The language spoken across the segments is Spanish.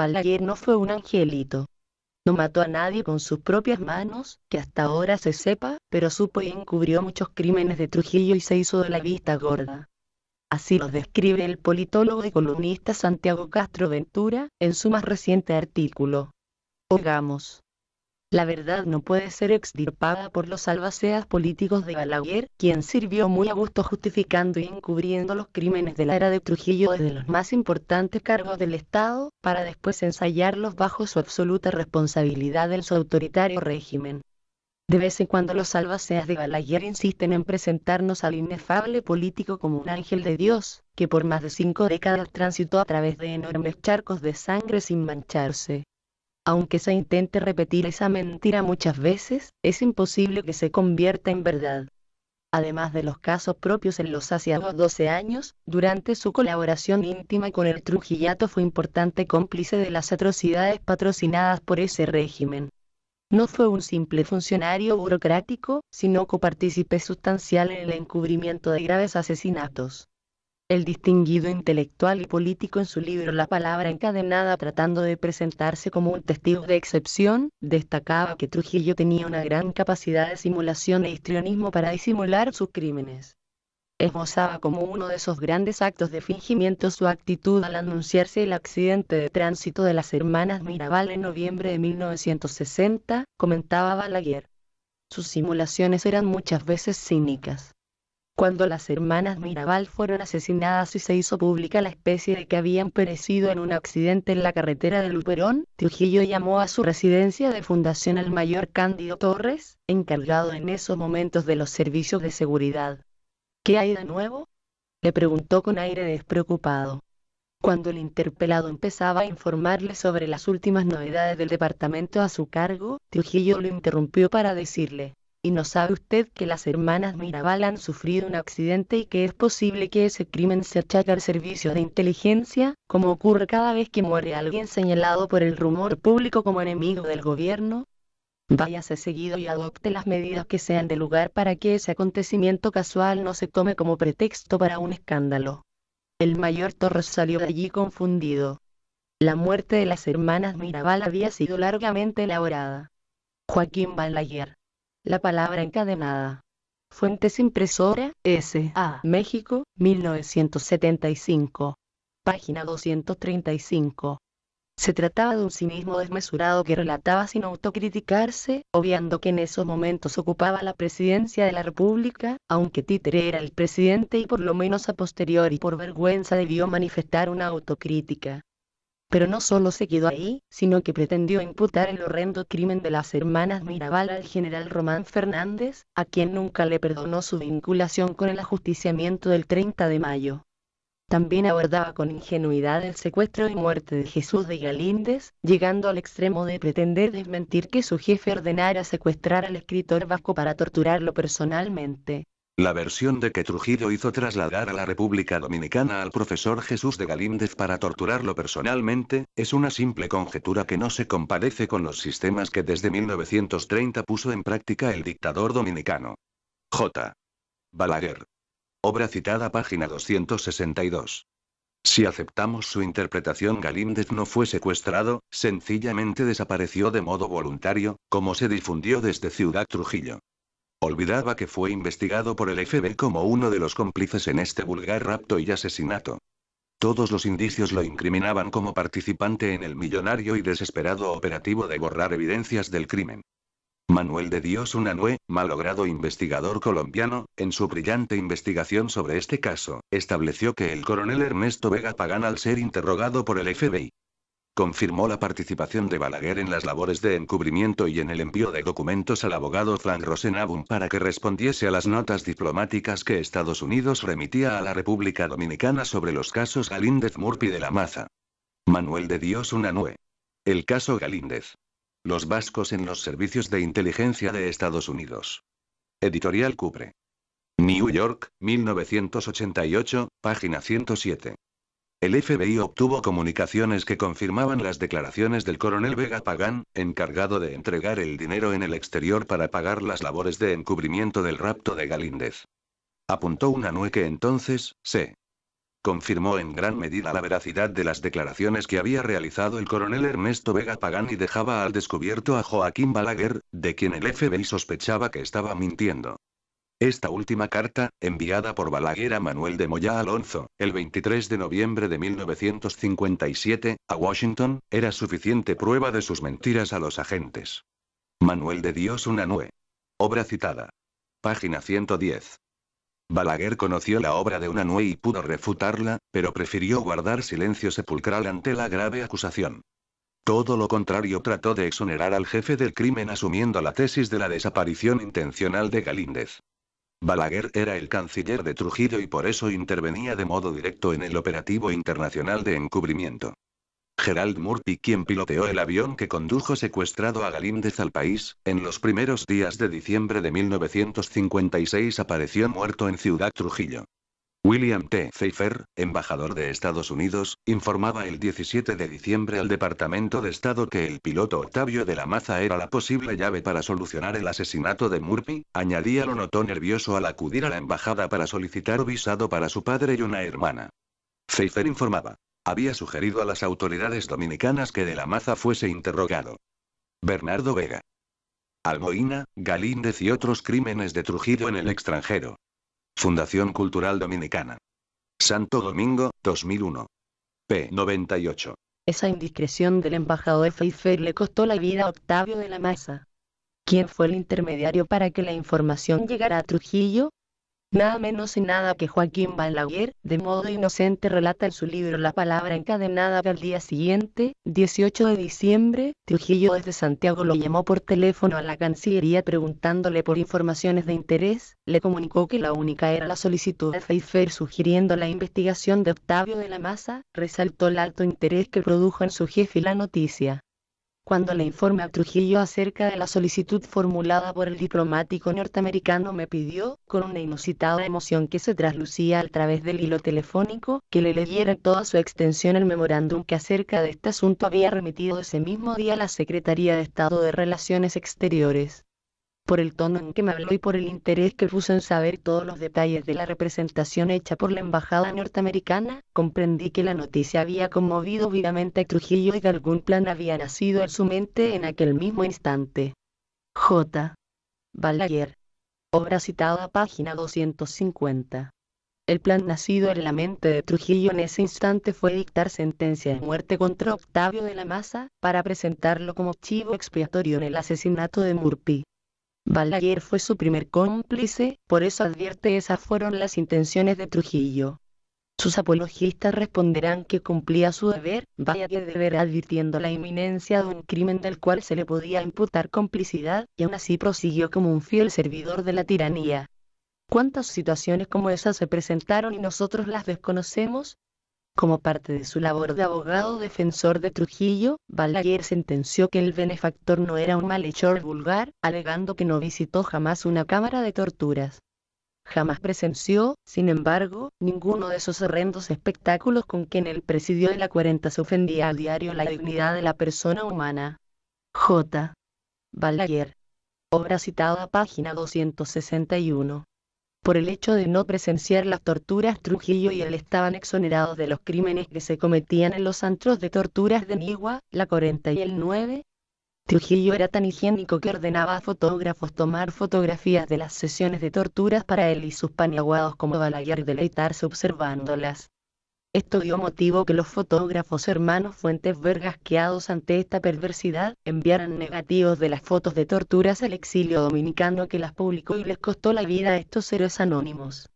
Balaguer no fue un angelito. No mató a nadie con sus propias manos, que hasta ahora se sepa, pero supo y encubrió muchos crímenes de Trujillo y se hizo de la vista gorda. Así lo describe el politólogo y columnista Santiago Castro Ventura en su más reciente artículo. Hogamos. La verdad no puede ser extirpada por los albaceas políticos de Balaguer, quien sirvió muy a gusto justificando y encubriendo los crímenes de la era de Trujillo desde los más importantes cargos del Estado, para después ensayarlos bajo su absoluta responsabilidad en su autoritario régimen. De vez en cuando los albaceas de Balaguer insisten en presentarnos al inefable político como un ángel de Dios, que por más de cinco décadas transitó a través de enormes charcos de sangre sin mancharse aunque se intente repetir esa mentira muchas veces, es imposible que se convierta en verdad. Además de los casos propios en los los 12 años, durante su colaboración íntima con el Trujillato fue importante cómplice de las atrocidades patrocinadas por ese régimen. No fue un simple funcionario burocrático, sino copartícipe sustancial en el encubrimiento de graves asesinatos el distinguido intelectual y político en su libro La palabra encadenada tratando de presentarse como un testigo de excepción, destacaba que Trujillo tenía una gran capacidad de simulación e histrionismo para disimular sus crímenes. Esbozaba como uno de esos grandes actos de fingimiento su actitud al anunciarse el accidente de tránsito de las hermanas Mirabal en noviembre de 1960, comentaba Balaguer. Sus simulaciones eran muchas veces cínicas cuando las hermanas Mirabal fueron asesinadas y se hizo pública la especie de que habían perecido en un accidente en la carretera de Luperón, Trujillo llamó a su residencia de fundación al mayor Cándido Torres, encargado en esos momentos de los servicios de seguridad. ¿Qué hay de nuevo? le preguntó con aire despreocupado. Cuando el interpelado empezaba a informarle sobre las últimas novedades del departamento a su cargo, Trujillo lo interrumpió para decirle, y no sabe usted que las hermanas Mirabal han sufrido un accidente y que es posible que ese crimen se achaque al servicio de inteligencia, como ocurre cada vez que muere alguien señalado por el rumor público como enemigo del gobierno? Váyase seguido y adopte las medidas que sean de lugar para que ese acontecimiento casual no se tome como pretexto para un escándalo. El mayor Torres salió de allí confundido. La muerte de las hermanas Mirabal había sido largamente elaborada. Joaquín Balaguer la palabra encadenada. Fuentes impresora, S.A. México, 1975. Página 235. Se trataba de un cinismo desmesurado que relataba sin autocriticarse, obviando que en esos momentos ocupaba la presidencia de la República, aunque Títere era el presidente y por lo menos a posteriori por vergüenza debió manifestar una autocrítica pero no solo se quedó ahí, sino que pretendió imputar el horrendo crimen de las hermanas Mirabal al general Román Fernández, a quien nunca le perdonó su vinculación con el ajusticiamiento del 30 de mayo. También abordaba con ingenuidad el secuestro y muerte de Jesús de Galíndez, llegando al extremo de pretender desmentir que su jefe ordenara secuestrar al escritor vasco para torturarlo personalmente. La versión de que Trujillo hizo trasladar a la República Dominicana al profesor Jesús de Galíndez para torturarlo personalmente, es una simple conjetura que no se compadece con los sistemas que desde 1930 puso en práctica el dictador dominicano. J. Balaguer. Obra citada página 262. Si aceptamos su interpretación, Galíndez no fue secuestrado, sencillamente desapareció de modo voluntario, como se difundió desde Ciudad Trujillo. Olvidaba que fue investigado por el FBI como uno de los cómplices en este vulgar rapto y asesinato. Todos los indicios lo incriminaban como participante en el millonario y desesperado operativo de borrar evidencias del crimen. Manuel de Dios Unanue, malogrado investigador colombiano, en su brillante investigación sobre este caso, estableció que el coronel Ernesto Vega Pagán al ser interrogado por el FBI, Confirmó la participación de Balaguer en las labores de encubrimiento y en el envío de documentos al abogado Frank Rosenabum para que respondiese a las notas diplomáticas que Estados Unidos remitía a la República Dominicana sobre los casos Galíndez Murphy de la Maza. Manuel de Dios Unanue. El caso Galíndez. Los vascos en los servicios de inteligencia de Estados Unidos. Editorial Cupre. New York, 1988, página 107. El FBI obtuvo comunicaciones que confirmaban las declaraciones del coronel Vega Pagán, encargado de entregar el dinero en el exterior para pagar las labores de encubrimiento del rapto de Galíndez. Apuntó una nueque entonces, se confirmó en gran medida la veracidad de las declaraciones que había realizado el coronel Ernesto Vega Pagán y dejaba al descubierto a Joaquín Balaguer, de quien el FBI sospechaba que estaba mintiendo. Esta última carta, enviada por Balaguer a Manuel de Moya Alonso, el 23 de noviembre de 1957, a Washington, era suficiente prueba de sus mentiras a los agentes. Manuel de Dios una Obra citada. Página 110. Balaguer conoció la obra de Unanue y pudo refutarla, pero prefirió guardar silencio sepulcral ante la grave acusación. Todo lo contrario trató de exonerar al jefe del crimen asumiendo la tesis de la desaparición intencional de Galíndez. Balaguer era el canciller de Trujillo y por eso intervenía de modo directo en el operativo internacional de encubrimiento. Gerald Murphy quien piloteó el avión que condujo secuestrado a Galíndez al país, en los primeros días de diciembre de 1956 apareció muerto en Ciudad Trujillo. William T. Pfeiffer, embajador de Estados Unidos, informaba el 17 de diciembre al Departamento de Estado que el piloto Octavio de la Maza era la posible llave para solucionar el asesinato de Murphy, añadía lo notó nervioso al acudir a la embajada para solicitar visado para su padre y una hermana. Pfeiffer informaba. Había sugerido a las autoridades dominicanas que de la Maza fuese interrogado. Bernardo Vega. Almoina, Galíndez y otros crímenes de Trujillo en el extranjero. Fundación Cultural Dominicana. Santo Domingo, 2001. p. 98. Esa indiscreción del embajador Feifer le costó la vida a Octavio de la Maza. ¿Quién fue el intermediario para que la información llegara a Trujillo? Nada menos y nada que Joaquín Balaguer, de modo inocente relata en su libro La palabra encadenada que al día siguiente, 18 de diciembre, Trujillo desde Santiago lo llamó por teléfono a la Cancillería preguntándole por informaciones de interés, le comunicó que la única era la solicitud de Pfeiffer sugiriendo la investigación de Octavio de la Maza, resaltó el alto interés que produjo en su jefe la noticia cuando le informé a Trujillo acerca de la solicitud formulada por el diplomático norteamericano me pidió, con una inusitada emoción que se traslucía a través del hilo telefónico, que le leyera toda su extensión el memorándum que acerca de este asunto había remitido ese mismo día a la Secretaría de Estado de Relaciones Exteriores por el tono en que me habló y por el interés que puso en saber todos los detalles de la representación hecha por la Embajada norteamericana, comprendí que la noticia había conmovido vivamente a Trujillo y que algún plan había nacido en su mente en aquel mismo instante. J. Balaguer. Obra citada, página 250. El plan nacido en la mente de Trujillo en ese instante fue dictar sentencia de muerte contra Octavio de la Maza, para presentarlo como chivo expiatorio en el asesinato de Murphy. Balaguer fue su primer cómplice, por eso advierte esas fueron las intenciones de Trujillo. Sus apologistas responderán que cumplía su deber, vaya que deber advirtiendo la inminencia de un crimen del cual se le podía imputar complicidad, y aún así prosiguió como un fiel servidor de la tiranía. ¿Cuántas situaciones como esas se presentaron y nosotros las desconocemos? Como parte de su labor de abogado defensor de Trujillo, Balaguer sentenció que el benefactor no era un malhechor vulgar, alegando que no visitó jamás una cámara de torturas. Jamás presenció, sin embargo, ninguno de esos horrendos espectáculos con que en el presidio de la 40 se ofendía al diario la dignidad de la persona humana. J. Balaguer. Obra citada página 261. Por el hecho de no presenciar las torturas, Trujillo y él estaban exonerados de los crímenes que se cometían en los antros de torturas de Nigua, la 40 y el 9. Trujillo era tan higiénico que ordenaba a fotógrafos tomar fotografías de las sesiones de torturas para él y sus paniaguados como Balaguer deleitarse observándolas. Esto dio motivo que los fotógrafos hermanos Fuentes Vergasqueados ante esta perversidad, enviaran negativos de las fotos de torturas al exilio dominicano que las publicó y les costó la vida a estos héroes anónimos.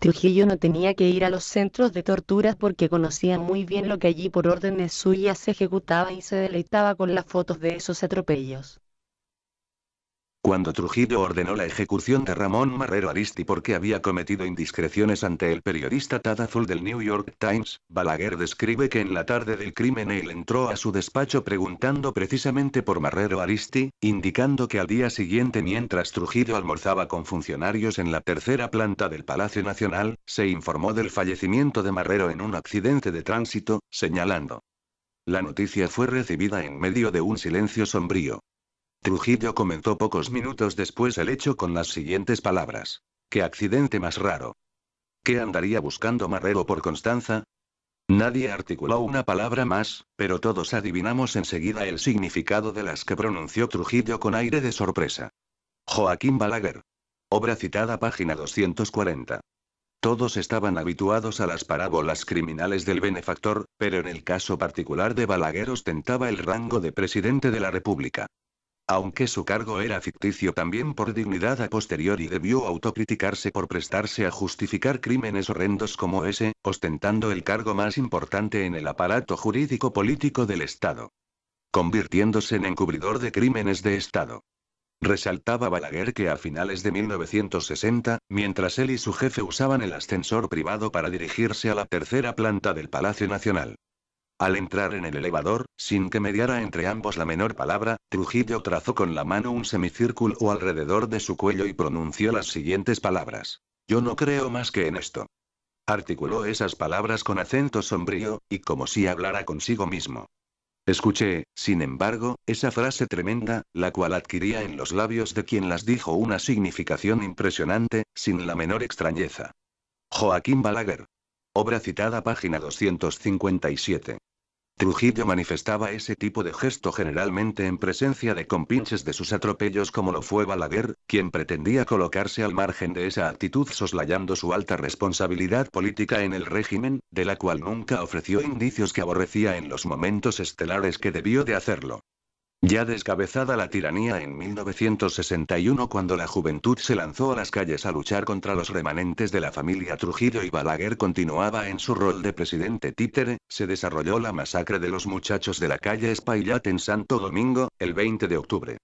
Trujillo no tenía que ir a los centros de torturas porque conocía muy bien lo que allí por órdenes suyas se ejecutaba y se deleitaba con las fotos de esos atropellos. Cuando Trujillo ordenó la ejecución de Ramón Marrero Aristi porque había cometido indiscreciones ante el periodista Tadazul del New York Times, Balaguer describe que en la tarde del crimen él entró a su despacho preguntando precisamente por Marrero Aristi, indicando que al día siguiente mientras Trujillo almorzaba con funcionarios en la tercera planta del Palacio Nacional, se informó del fallecimiento de Marrero en un accidente de tránsito, señalando. La noticia fue recibida en medio de un silencio sombrío. Trujillo comentó pocos minutos después el hecho con las siguientes palabras. ¡Qué accidente más raro! ¿Qué andaría buscando Marrero por Constanza? Nadie articuló una palabra más, pero todos adivinamos enseguida el significado de las que pronunció Trujillo con aire de sorpresa. Joaquín Balaguer. Obra citada página 240. Todos estaban habituados a las parábolas criminales del benefactor, pero en el caso particular de Balaguer ostentaba el rango de presidente de la República. Aunque su cargo era ficticio también por dignidad a posteriori debió autocriticarse por prestarse a justificar crímenes horrendos como ese, ostentando el cargo más importante en el aparato jurídico político del Estado. Convirtiéndose en encubridor de crímenes de Estado. Resaltaba Balaguer que a finales de 1960, mientras él y su jefe usaban el ascensor privado para dirigirse a la tercera planta del Palacio Nacional, al entrar en el elevador, sin que mediara entre ambos la menor palabra, Trujillo trazó con la mano un semicírculo alrededor de su cuello y pronunció las siguientes palabras. Yo no creo más que en esto. Articuló esas palabras con acento sombrío, y como si hablara consigo mismo. Escuché, sin embargo, esa frase tremenda, la cual adquiría en los labios de quien las dijo una significación impresionante, sin la menor extrañeza. Joaquín Balaguer. Obra citada página 257. Trujillo manifestaba ese tipo de gesto generalmente en presencia de compinches de sus atropellos como lo fue Balaguer, quien pretendía colocarse al margen de esa actitud soslayando su alta responsabilidad política en el régimen, de la cual nunca ofreció indicios que aborrecía en los momentos estelares que debió de hacerlo. Ya descabezada la tiranía en 1961 cuando la juventud se lanzó a las calles a luchar contra los remanentes de la familia Trujillo y Balaguer continuaba en su rol de presidente títere, se desarrolló la masacre de los muchachos de la calle Espaillat en Santo Domingo, el 20 de octubre.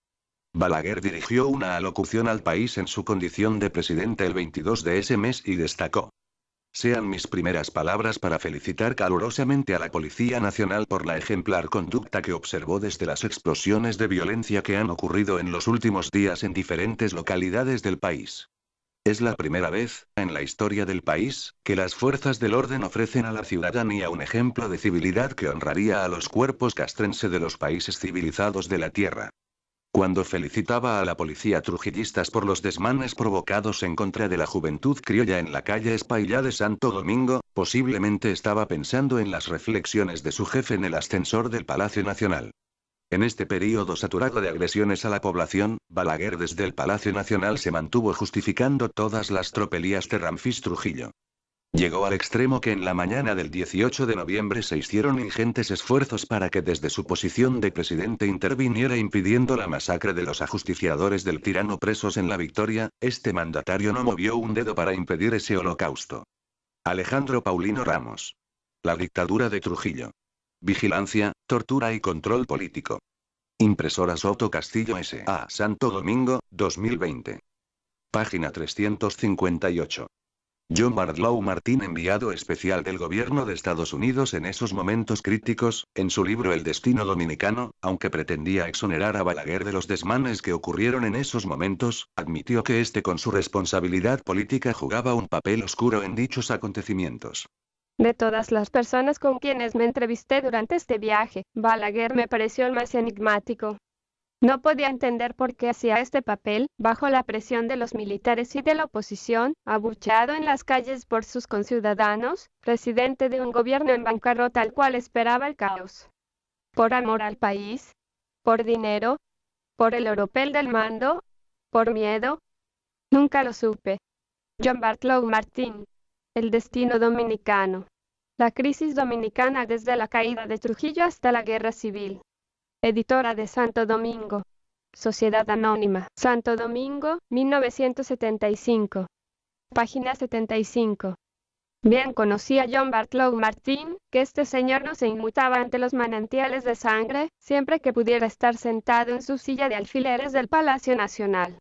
Balaguer dirigió una alocución al país en su condición de presidente el 22 de ese mes y destacó sean mis primeras palabras para felicitar calurosamente a la Policía Nacional por la ejemplar conducta que observó desde las explosiones de violencia que han ocurrido en los últimos días en diferentes localidades del país. Es la primera vez, en la historia del país, que las fuerzas del orden ofrecen a la ciudadanía un ejemplo de civilidad que honraría a los cuerpos castrense de los países civilizados de la Tierra cuando felicitaba a la policía trujillistas por los desmanes provocados en contra de la juventud criolla en la calle Espaillá de Santo Domingo, posiblemente estaba pensando en las reflexiones de su jefe en el ascensor del Palacio Nacional. En este periodo saturado de agresiones a la población, Balaguer desde el Palacio Nacional se mantuvo justificando todas las tropelías de Ramfis Trujillo. Llegó al extremo que en la mañana del 18 de noviembre se hicieron ingentes esfuerzos para que desde su posición de presidente interviniera impidiendo la masacre de los ajusticiadores del tirano presos en la victoria, este mandatario no movió un dedo para impedir ese holocausto. Alejandro Paulino Ramos. La dictadura de Trujillo. Vigilancia, tortura y control político. Impresora Soto Castillo S.A. Santo Domingo, 2020. Página 358. John Bardlow Martin, enviado especial del gobierno de Estados Unidos en esos momentos críticos, en su libro El Destino Dominicano, aunque pretendía exonerar a Balaguer de los desmanes que ocurrieron en esos momentos, admitió que este con su responsabilidad política jugaba un papel oscuro en dichos acontecimientos. De todas las personas con quienes me entrevisté durante este viaje, Balaguer me pareció el más enigmático. No podía entender por qué hacía este papel, bajo la presión de los militares y de la oposición, abucheado en las calles por sus conciudadanos, presidente de un gobierno en bancarrota al cual esperaba el caos. Por amor al país, por dinero, por el oropel del mando, por miedo. Nunca lo supe. John Bartlow Martín. El destino dominicano. La crisis dominicana desde la caída de Trujillo hasta la guerra civil. Editora de Santo Domingo. Sociedad Anónima. Santo Domingo, 1975. Página 75. Bien conocía John Bartlow Martin que este señor no se inmutaba ante los manantiales de sangre, siempre que pudiera estar sentado en su silla de alfileres del Palacio Nacional.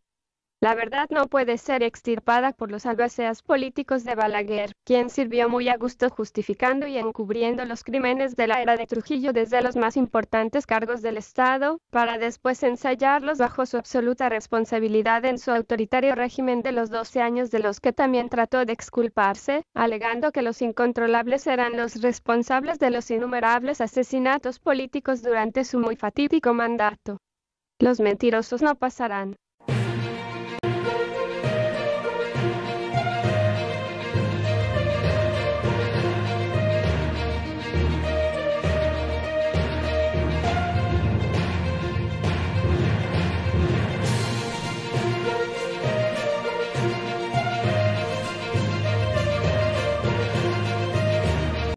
La verdad no puede ser extirpada por los albaceas políticos de Balaguer, quien sirvió muy a gusto justificando y encubriendo los crímenes de la era de Trujillo desde los más importantes cargos del Estado, para después ensayarlos bajo su absoluta responsabilidad en su autoritario régimen de los 12 años de los que también trató de exculparse, alegando que los incontrolables eran los responsables de los innumerables asesinatos políticos durante su muy fatídico mandato. Los mentirosos no pasarán.